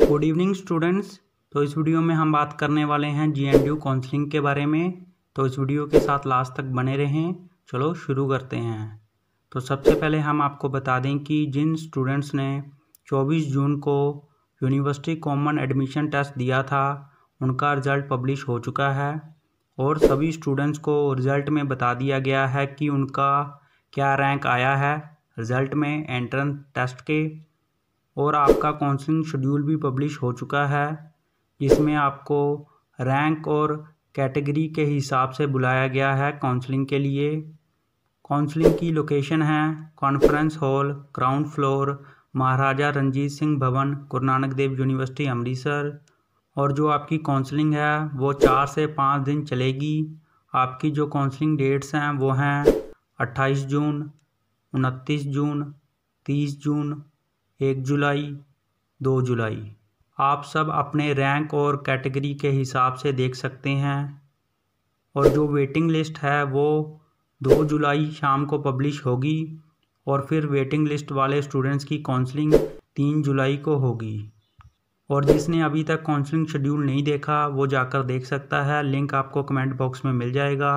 good evening students तो इस video में हम बात करने वाले हैं जी एन यू काउंसलिंग के बारे में तो इस वीडियो के साथ लास्ट तक बने रहें चलो शुरू करते हैं तो सबसे पहले हम आपको बता दें कि जिन स्टूडेंट्स ने 24 जून को यूनिवर्सिटी कॉमन एडमिशन टेस्ट दिया था उनका रिज़ल्ट पब्लिश हो चुका है और सभी स्टूडेंट्स को रिज़ल्ट में बता दिया गया है कि उनका क्या रैंक आया है रिज़ल्ट में एंट्रेंस टेस्ट के और आपका काउंसलिंग शेड्यूल भी पब्लिश हो चुका है जिसमें आपको रैंक और कैटेगरी के हिसाब से बुलाया गया है काउंसलिंग के लिए काउंसलिंग की लोकेशन है conference hall ground floor Maharaja Ranjit Singh Bhawan Guru Nanak देव यूनिवर्सिटी अमृतसर और जो आपकी काउंसलिंग है वो चार से पाँच दिन चलेगी आपकी जो काउंसलिंग डेट्स हैं वो हैं अट्ठाईस जून उनतीस जून तीस जून एक जुलाई दो जुलाई आप सब अपने रैंक और कैटेगरी के हिसाब से देख सकते हैं और जो वेटिंग लिस्ट है वो दो जुलाई शाम को पब्लिश होगी और फिर वेटिंग लिस्ट वाले स्टूडेंट्स की काउंसलिंग तीन जुलाई को होगी और जिसने अभी तक काउंसलिंग शेड्यूल नहीं देखा वो जाकर देख सकता है लिंक आपको कमेंट बॉक्स में मिल जाएगा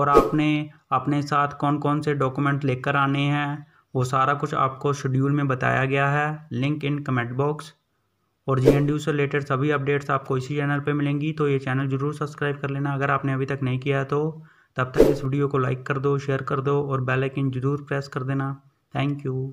और आपने अपने साथ कौन कौन से डॉक्यूमेंट लेकर आने हैं वो सारा कुछ आपको शेड्यूल में बताया गया है लिंक इन कमेंट बॉक्स और जी एन से रिलेटेड सभी अपडेट्स आपको इसी चैनल पे मिलेंगी तो ये चैनल ज़रूर सब्सक्राइब कर लेना अगर आपने अभी तक नहीं किया तो तब तक इस वीडियो को लाइक कर दो शेयर कर दो और बेल आइकन ज़रूर प्रेस कर देना थैंक यू